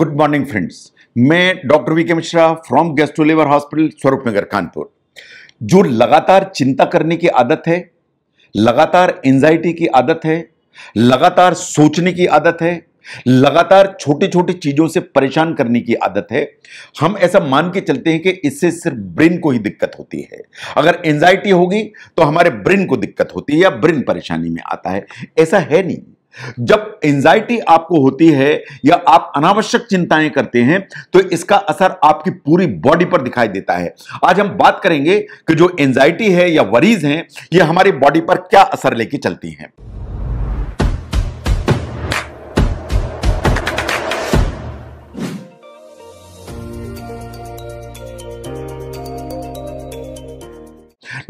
good morning friends मैं doctor V K Mishra from गैस्ट्रोलेवर hospital Swaroop Nagar Kanpur जो लगातार चिंता करने की आदत है लगातार एंजाइटी की आदत है लगातार सोचने की आदत है लगातार छोटी छोटी चीज़ों से परेशान करने की आदत है हम ऐसा मान के चलते हैं कि इससे सिर्फ ब्रेन को ही दिक्कत होती है अगर एंजाइटी होगी तो हमारे ब्रेन को दिक्कत होती है या ब्रेन परेशानी में आता है ऐसा है नहीं जब एंजाइटी आपको होती है या आप अनावश्यक चिंताएं करते हैं तो इसका असर आपकी पूरी बॉडी पर दिखाई देता है आज हम बात करेंगे कि जो एंजाइटी है या वरीज हैं ये हमारी बॉडी पर क्या असर लेके चलती हैं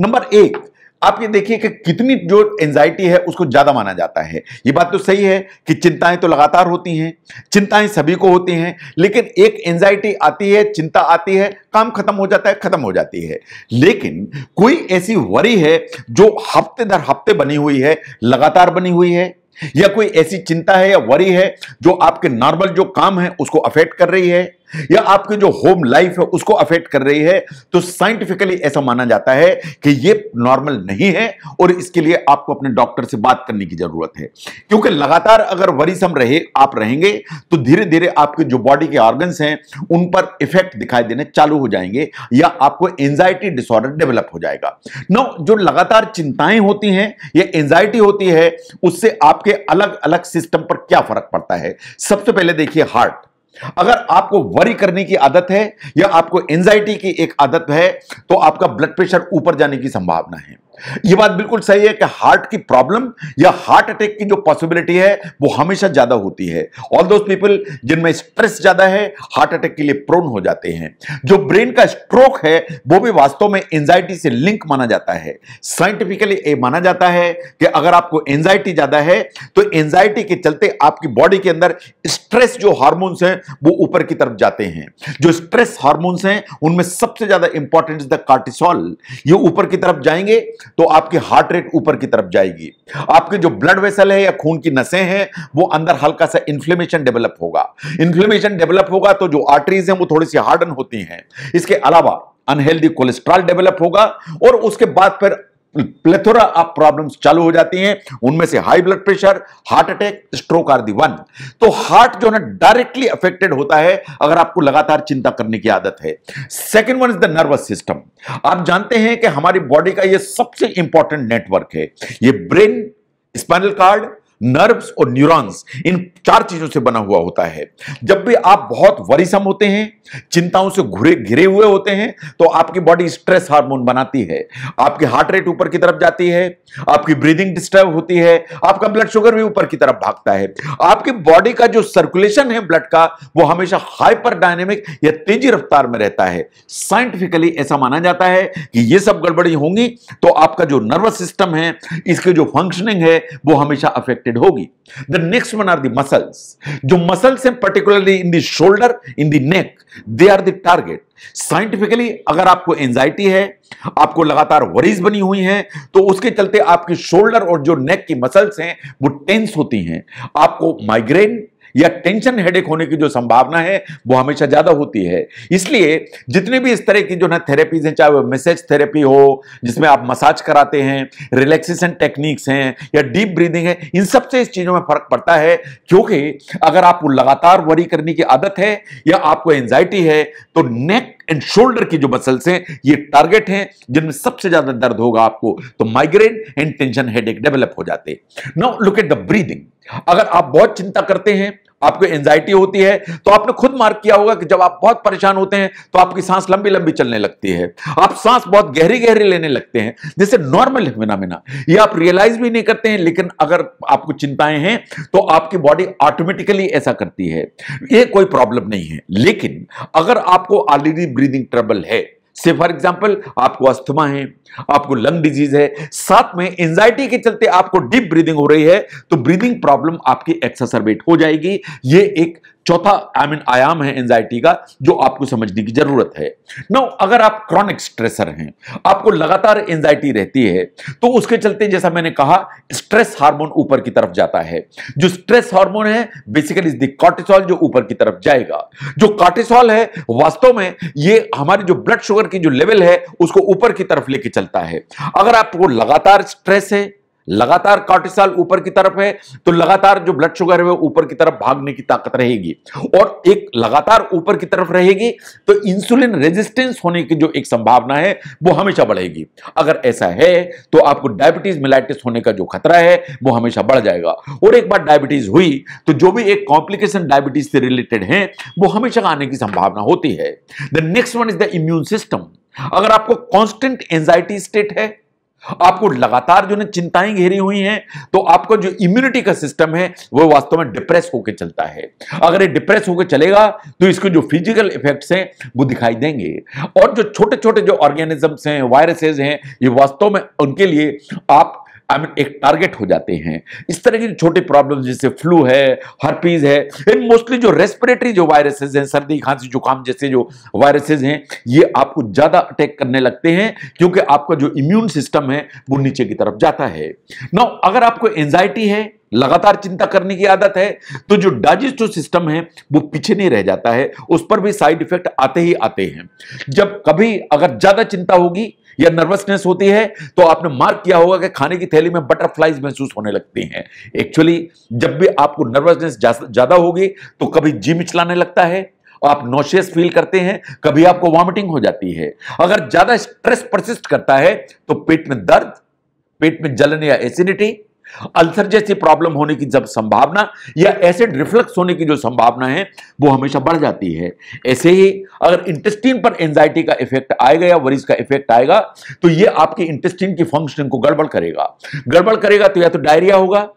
नंबर एक आप ये देखिए कि कितनी जो एंजाइटी है उसको ज़्यादा माना जाता है ये बात तो सही है कि चिंताएं तो लगातार होती हैं चिंताएं सभी को होती हैं लेकिन एक एंजाइटी आती है चिंता आती है काम खत्म हो जाता है खत्म हो जाती है लेकिन कोई ऐसी वरी है जो हफ्ते दर हफ्ते बनी हुई है लगातार बनी हुई है या कोई ऐसी चिंता है या वरी है जो आपके नॉर्मल जो काम है उसको अफेक्ट कर रही है या आपके जो होम लाइफ है उसको अफेक्ट कर रही है तो साइंटिफिकली ऐसा माना जाता है कि ये नॉर्मल नहीं है और इसके लिए आपको अपने डॉक्टर से बात करने की जरूरत है क्योंकि लगातार अगर वरीसम रहे आप रहेंगे तो धीरे धीरे आपके जो बॉडी के ऑर्गन्स हैं उन पर इफेक्ट दिखाई देने चालू हो जाएंगे या आपको एंजाइटी डिसऑर्डर डेवलप हो जाएगा न जो लगातार चिंताएं होती हैं या एंजाइटी होती है उससे आपके अलग अलग सिस्टम पर क्या फर्क पड़ता है सबसे पहले देखिए हार्ट अगर आपको वरी करने की आदत है या आपको एंजाइटी की एक आदत है तो आपका ब्लड प्रेशर ऊपर जाने की संभावना है यह बात बिल्कुल सही है कि हार्ट की प्रॉब्लम या हार्ट अटैक की जो पॉसिबिलिटी है वो हमेशा ज्यादा होती है ऑल दोज पीपल जिनमें स्ट्रेस ज्यादा है हार्ट अटैक के लिए प्रोन हो जाते हैं जो ब्रेन का स्ट्रोक है वो भी वास्तव में एंजाइटी से लिंक माना जाता है साइंटिफिकली ये माना जाता है कि अगर आपको एंजाइटी ज्यादा है तो एंजाइटी के चलते आपकी बॉडी के अंदर स्ट्रेस जो हार्मोन्स हैं वो ऊपर की तरफ जाते हैं जो स्ट्रेस हार्मोन्स हैं उनमें सबसे ज्यादा इंपॉर्टेंट इज द कार्टिसोल ये ऊपर की तरफ जाएंगे तो आपकी हार्ट रेट ऊपर की तरफ जाएगी आपके जो ब्लड वेसल है या खून की नसें हैं वो अंदर हल्का सा इन्फ्लेमेशन डेवलप होगा इन्फ्लेमेशन डेवलप होगा तो जो आर्टरीज हैं वो थोड़ी सी हार्डन होती हैं इसके अलावा अनहेल्दी कोलेस्ट्रॉल डेवलप होगा और उसके बाद फिर प्लेथोरा ऑफ प्रॉब्लम्स चालू हो जाती हैं उनमें से high blood pressure heart attack stroke are the one तो हार्ट जो है ना डायरेक्टली अफेक्टेड होता है अगर आपको लगातार चिंता करने की आदत है second one is the nervous system आप जानते हैं कि हमारी बॉडी का यह सबसे इंपॉर्टेंट नेटवर्क है ये ब्रेन स्पाइनल कार्ड नर्व्स और न्यूरॉन्स इन चार चीजों से बना हुआ होता है जब भी आप बहुत वरीसम होते हैं चिंताओं से घुरे घिरे हुए होते हैं तो आपकी बॉडी स्ट्रेस हार्मोन बनाती है आपकी हार्ट रेट ऊपर की तरफ जाती है आपकी ब्रीदिंग डिस्टर्ब होती है आपका ब्लड शुगर भी ऊपर की तरफ भागता है आपकी बॉडी का जो सर्कुलेशन है ब्लड का वो हमेशा हाइपर डायनेमिक या तेजी रफ्तार में रहता है साइंटिफिकली ऐसा माना जाता है कि ये सब गड़बड़ी होंगी तो आपका जो नर्वस सिस्टम है इसकी जो फंक्शनिंग है वो हमेशा अफेक्टेड रिलेटेड होगी the next one are the muscles जो मसल्स हैं particularly in the shoulder in the neck they are the target scientifically अगर आपको एंजाइटी है आपको लगातार वरीज बनी हुई हैं तो उसके चलते आपकी शोल्डर और जो नेक की मसल्स हैं वो टेंस होती हैं आपको माइग्रेन या टेंशन हेडेक होने की जो संभावना है वो हमेशा ज़्यादा होती है इसलिए जितने भी इस तरह की जो ना थेरेपीज हैं चाहे वो मैसेज थेरेपी हो जिसमें आप मसाज कराते हैं रिलैक्सेशन टेक्निक्स हैं या डीप ब्रीदिंग है इन सब से इस चीज़ों में फर्क पड़ता है क्योंकि अगर आपको लगातार वरी करने की आदत है या आपको एंजाइटी है तो नेक एंड शोल्डर की जो मसल्स हैं ये टारगेट हैं जिनमें सबसे ज्यादा दर्द होगा आपको तो migraine and tension headache develop हो जाते now look at the breathing अगर आप बहुत चिंता करते हैं आपको एंजाइटी होती है तो आपने खुद मार्क किया होगा कि जब आप बहुत परेशान होते हैं तो आपकी सांस लंबी लंबी चलने लगती है आप सांस बहुत गहरी गहरी लेने लगते हैं जैसे नॉर्मल बिना ये आप रियलाइज भी नहीं करते हैं लेकिन अगर आपको चिंताएं हैं तो आपकी बॉडी ऑटोमेटिकली ऐसा करती है ये कोई प्रॉब्लम नहीं है लेकिन अगर आपको ऑलरेडी ब्रीदिंग ट्रबल है से फॉर एग्जाम्पल आपको अस्थमा है आपको लंग डिजीज है साथ में एंजाइटी के चलते आपको डीप ब्रीदिंग हो रही है तो ब्रीदिंग प्रॉब्लम आपकी एक्सासर्बेट हो जाएगी ये एक चौथा आई मीन आयाम है एंजाइटी का जो आपको समझने की जरूरत है नौ अगर आप क्रॉनिक स्ट्रेसर हैं आपको लगातार एंजाइटी रहती है तो उसके चलते जैसा मैंने कहा स्ट्रेस हार्मोन ऊपर की तरफ जाता है जो स्ट्रेस हार्मोन है बेसिकली इज द जो ऊपर की तरफ जाएगा जो कॉर्टिसॉल है वास्तव में ये हमारी जो ब्लड शुगर की जो लेवल है उसको ऊपर की तरफ लेके चलता है अगर आपको लगातार स्ट्रेस है लगातार कार्टिसाल ऊपर की तरफ है तो लगातार जो ब्लड शुगर है वो ऊपर की तरफ भागने की ताकत रहेगी और एक लगातार ऊपर की तरफ रहेगी तो इंसुलिन रेजिस्टेंस होने की जो एक संभावना है वो हमेशा बढ़ेगी अगर ऐसा है तो आपको डायबिटीज मिलाइटिस होने का जो खतरा है वो हमेशा बढ़ जाएगा और एक बार डायबिटीज हुई तो जो भी एक कॉम्प्लिकेशन डायबिटीज से रिलेटेड है वो हमेशा आने की संभावना होती है the next one is the immune system अगर आपको कॉन्स्टेंट एंजाइटी स्टेट है आपको लगातार जो ना चिंताएं घेरी हुई हैं तो आपका जो इम्यूनिटी का सिस्टम है वो वास्तव में डिप्रेस होकर चलता है अगर ये डिप्रेस होकर चलेगा तो इसके जो फिजिकल इफेक्ट्स हैं वो दिखाई देंगे और जो छोटे छोटे जो ऑर्गेनिजम्स हैं वायरसेस हैं ये वास्तव में उनके लिए आप आई मीन एक टारगेट हो जाते हैं इस तरह के छोटे प्रॉब्लम जैसे फ्लू है हर्पीज है एंड मोस्टली जो रेस्पिरेटरी जो वायरसेज हैं सर्दी खांसी जुकाम जैसे जो वायरसेज हैं ये आपको ज़्यादा अटैक करने लगते हैं क्योंकि आपका जो इम्यून सिस्टम है वो नीचे की तरफ जाता है ना अगर आपको एंजाइटी है लगातार चिंता करने की आदत है तो जो डाइजेस्टिव सिस्टम है वो पीछे नहीं रह जाता है उस पर भी साइड इफेक्ट आते ही आते हैं जब कभी अगर ज़्यादा चिंता होगी या नर्वसनेस होती है तो आपने मार्क किया होगा कि खाने की थैली में बटरफ्लाइज महसूस होने लगती हैं एक्चुअली जब भी आपको नर्वसनेस ज़्यादा होगी तो कभी जी मिचलाने लगता है आप नोशियस फील करते हैं कभी आपको वॉमिटिंग हो जाती है अगर ज़्यादा स्ट्रेस परसिस्ट करता है तो पेट में दर्द पेट में जलन या एसिडिटी अल्सर जैसी प्रॉब्लम होने की जब संभावना या एसिड रिफ्लक्स होने की जो संभावना है वो हमेशा बढ़ जाती है ऐसे ही अगर इंटेस्टिन पर एंजाइटी का इफेक्ट आएगा या वरीज का इफेक्ट आएगा तो ये आपके इंटेस्टिन की फंक्शनिंग को गड़बड़ करेगा गड़बड़ करेगा तो या तो डायरिया होगा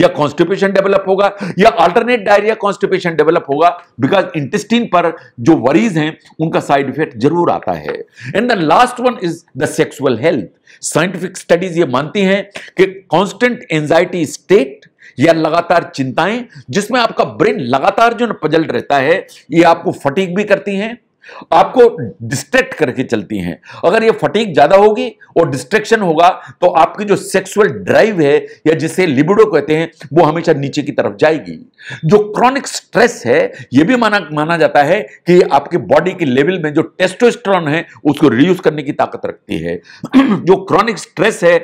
या कॉन्स्टिपेशन डेवलप होगा या अल्टरनेट डायरिया कॉन्स्टिपेशन डेवलप होगा बिकॉज इंटेस्टिन पर जो वरीज हैं उनका साइड इफेक्ट जरूर आता है and the last one is the sexual health scientific studies ये मानती हैं कि कॉन्स्टेंट एंजाइटी स्टेट या लगातार चिंताएं जिसमें आपका ब्रेन लगातार जो पजल रहता है ये आपको फटीक भी करती हैं आपको डिस्ट्रैक्ट करके चलती हैं अगर ये फटीक ज़्यादा होगी और डिस्ट्रैक्शन होगा तो आपकी जो सेक्सुअल ड्राइव है या जिसे लिबिडो कहते हैं वो हमेशा नीचे की तरफ जाएगी जो क्रॉनिक स्ट्रेस है ये भी माना माना जाता है कि आपके बॉडी के लेवल में जो टेस्टोस्टेरोन है उसको रिड्यूस करने की ताकत रखती है जो क्रॉनिक स्ट्रेस है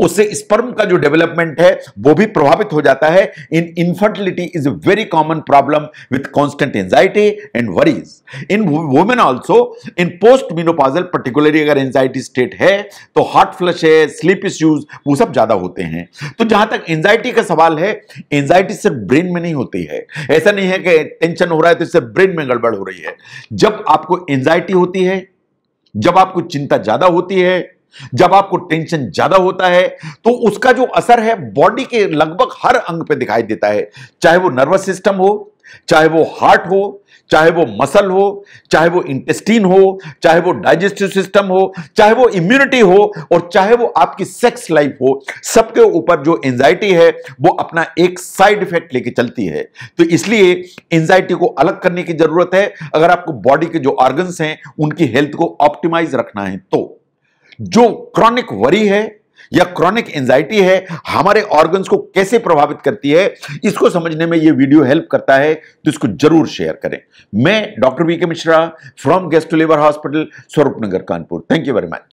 उससे स्पर्म का जो डेवलपमेंट है वो भी प्रभावित हो जाता है in infertility is a very common problem with constant anxiety and worries in women also in post menopausal particularly अगर एंजाइटी स्टेट है तो हार्ट फ्लश है स्लीप इश्यूज वो सब ज्यादा होते हैं तो जहां तक एंजाइटी का सवाल है एंजाइटी सिर्फ ब्रेन में नहीं होती है ऐसा नहीं है कि टेंशन हो रहा है तो सिर्फ ब्रेन में गड़बड़ हो रही है जब आपको एंजाइटी होती है जब आपको चिंता ज्यादा होती है जब आपको टेंशन ज्यादा होता है तो उसका जो असर है बॉडी के लगभग हर अंग पे दिखाई देता है चाहे वो नर्वस सिस्टम हो चाहे वो हार्ट हो चाहे वो मसल हो चाहे वो इंटेस्टीन हो चाहे वो डाइजेस्टिव सिस्टम हो चाहे वो इम्यूनिटी हो और चाहे वो आपकी सेक्स लाइफ हो सबके ऊपर जो एंजाइटी है वो अपना एक साइड इफेक्ट लेके चलती है तो इसलिए एंजाइटी को अलग करने की जरूरत है अगर आपको बॉडी के जो ऑर्गन्स हैं उनकी हेल्थ को ऑप्टिमाइज रखना है तो जो क्रॉनिक वरी है या क्रॉनिक एंजाइटी है हमारे ऑर्गन्स को कैसे प्रभावित करती है इसको समझने में ये वीडियो हेल्प करता है तो इसको जरूर शेयर करें मैं doctor V K Mishra from guest to labour hospital Swaroop Nagar Kanpur thank you very much